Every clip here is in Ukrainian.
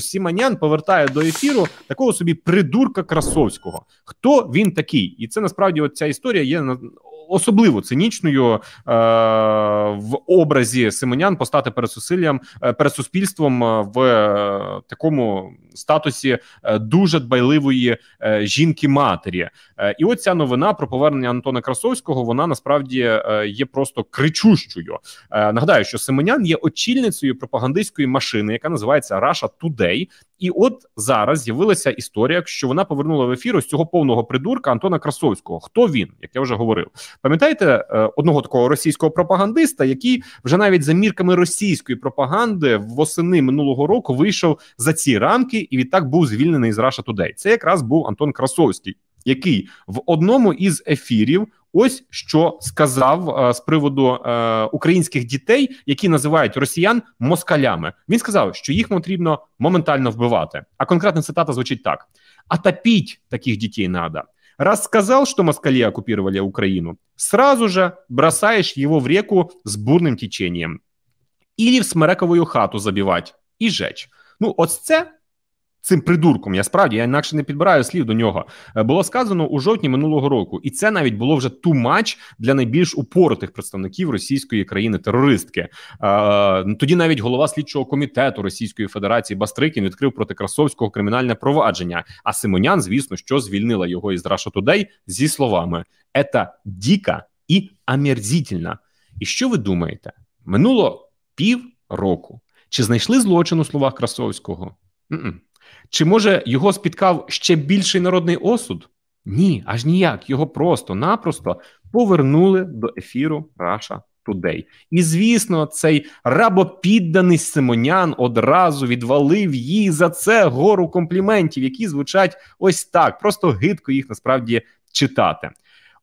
Сіманян повертає до ефіру такого собі придурка Красовського. Хто він такий? І це насправді оця історія є особливо цинічною е, в образі Симонян постати перед сусиллям е, перед суспільством е, в такому статусі дуже дбайливої жінки-матері. І оця новина про повернення Антона Красовського вона насправді є просто кричущою. Нагадаю, що Симонян є очільницею пропагандистської машини, яка називається Russia Today, і от зараз з'явилася історія, що вона повернула в ефір ось цього повного придурка Антона Красовського. Хто він? Як я вже говорив, пам'ятаєте е, одного такого російського пропагандиста, який вже навіть за мірками російської пропаганди восени минулого року вийшов за ці рамки і відтак був звільнений з Раша Today. Це якраз був Антон Красовський. Який в одному із ефірів Ось що сказав е, з приводу е, українських дітей, які називають росіян москалями. Він сказав, що їх потрібно моментально вбивати. А конкретна цитата звучить так: а топіть таких дітей надо». Раз сказав, що москалі оккупировали Україну, сразу же бросаешь його в реку з бурним течением. Или в смерековую хату забивать и жечь. Ну, ось це цим придурком. Я справді я інакше не підбираю слів до нього. Е, було сказано у жовтні минулого року, і це навіть було вже ту матч для найбільш упоротих представників російської країни-терористки. Е, ну, тоді навіть голова слідчого комітету Російської Федерації Бастрикін відкрив проти Красовського кримінальне провадження. А Симонян, звісно, що звільнила його із Russia Today зі словами «Ета діка і омерзительна». І що ви думаєте? Минуло пів року. Чи знайшли злочин у словах Красовського? Н-н. Чи може його спіткав ще більший народний осуд? Ні, аж ніяк. Його просто-напросто повернули до ефіру Раша Today. І звісно, цей рабопідданий Симонян одразу відвалив їй за це гору компліментів, які звучать ось так. Просто гидко їх насправді читати.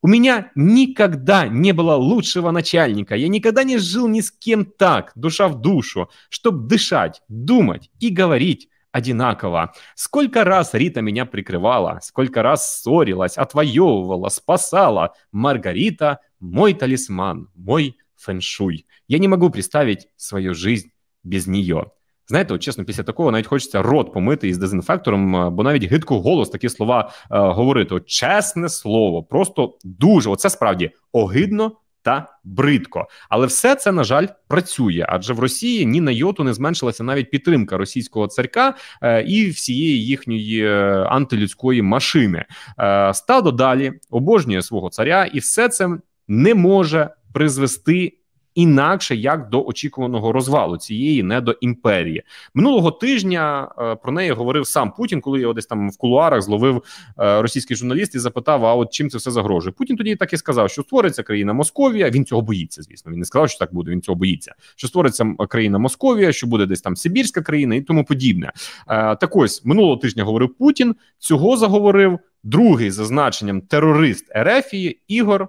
У мене никогда не було лучшего начальника. Я никогда не жив ні з ким так, душа в душу, щоб дишати, думати і говорити. одинаково. Сколько раз Рита меня прикрывала, сколько раз ссорилась, отвоевывала, спасала. Маргарита – мой талисман, мой фэншуй. Я не могу представить свою жизнь без нее. Знаете, вот чесно, після такого навіть хочеться рот помити із дезінфектором, бо навіть гидку голос такі слова е, говорити. От, Чесне слово, просто дуже оце справді огидно та бридко, але все це на жаль працює, адже в Росії ні на йоту не зменшилася навіть підтримка російського царька е, і всієї їхньої е, антилюдської машини. Е, стадо далі обожнює свого царя, і все це не може призвести інакше як до очікуваного розвалу цієї недоімперії. минулого тижня. Е, про неї говорив сам Путін, коли його десь там в кулуарах зловив е, російський журналіст і запитав: а от чим це все загрожує? Путін тоді так і сказав, що створиться країна Московія. Він цього боїться, звісно. Він не сказав, що так буде. Він цього боїться, що створиться країна Московія, що буде десь там Сибірська країна і тому подібне. Е, так ось минулого тижня говорив Путін. Цього заговорив другий за значенням терорист Ерефії Ігор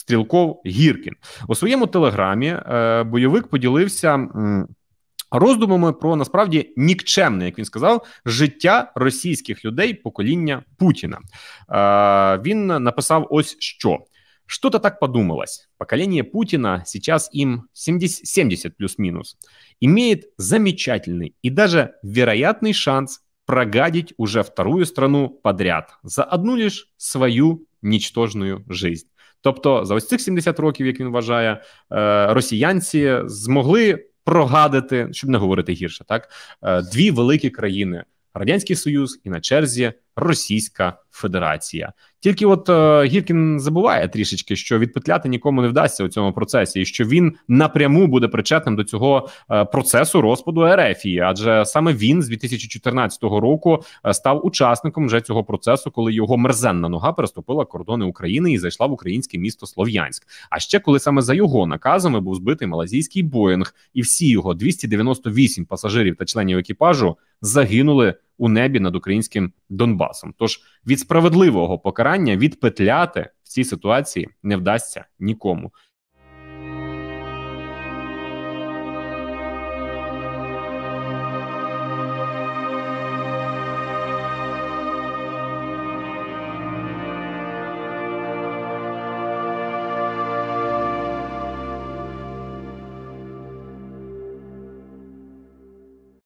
Стрілков Гіркін у своєму телеграмі е, бойовик поділився роздумами про насправді нікчемне, як він сказав, життя російських людей покоління Путіна. Е, він написав ось що. Что-то так подумалось. Поколение Путина, сейчас им 70, 70 плюс-минус, имеет замечательный и даже вероятный шанс прогадить уже вторую страну подряд за одну лишь свою ничтожную жизнь. Тобто, за ось цих 70 років, як він вважає, е, росіянці змогли прогадити, щоб не говорити гірше, так е, дві великі країни Радянський Союз і на черзі Російська Федерація. Тільки от е, Гіркін забуває трішечки, що відпетляти нікому не вдасться у цьому процесі, і що він напряму буде причетним до цього е, процесу розпаду Ерефії, адже саме він з 2014 року е, став учасником вже цього процесу, коли його мерзенна нога переступила кордони України і зайшла в українське місто Слов'янськ. А ще коли саме за його наказами був збитий малазійський боїнг, і всі його 298 пасажирів та членів екіпажу загинули у небі над українським Донбасом. Тож від справедливого покарання відпетляти в цій ситуації не вдасться нікому.